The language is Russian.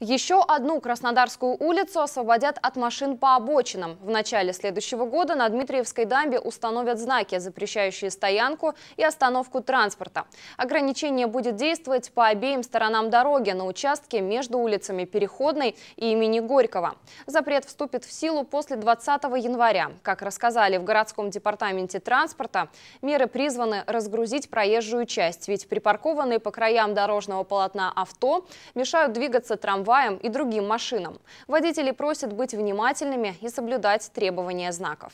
Еще одну Краснодарскую улицу освободят от машин по обочинам. В начале следующего года на Дмитриевской дамбе установят знаки, запрещающие стоянку и остановку транспорта. Ограничение будет действовать по обеим сторонам дороги на участке между улицами Переходной и имени Горького. Запрет вступит в силу после 20 января. Как рассказали в городском департаменте транспорта, меры призваны разгрузить проезжую часть, ведь припаркованные по краям дорожного полотна авто мешают двигаться трамваям трамваям и другим машинам. Водители просят быть внимательными и соблюдать требования знаков.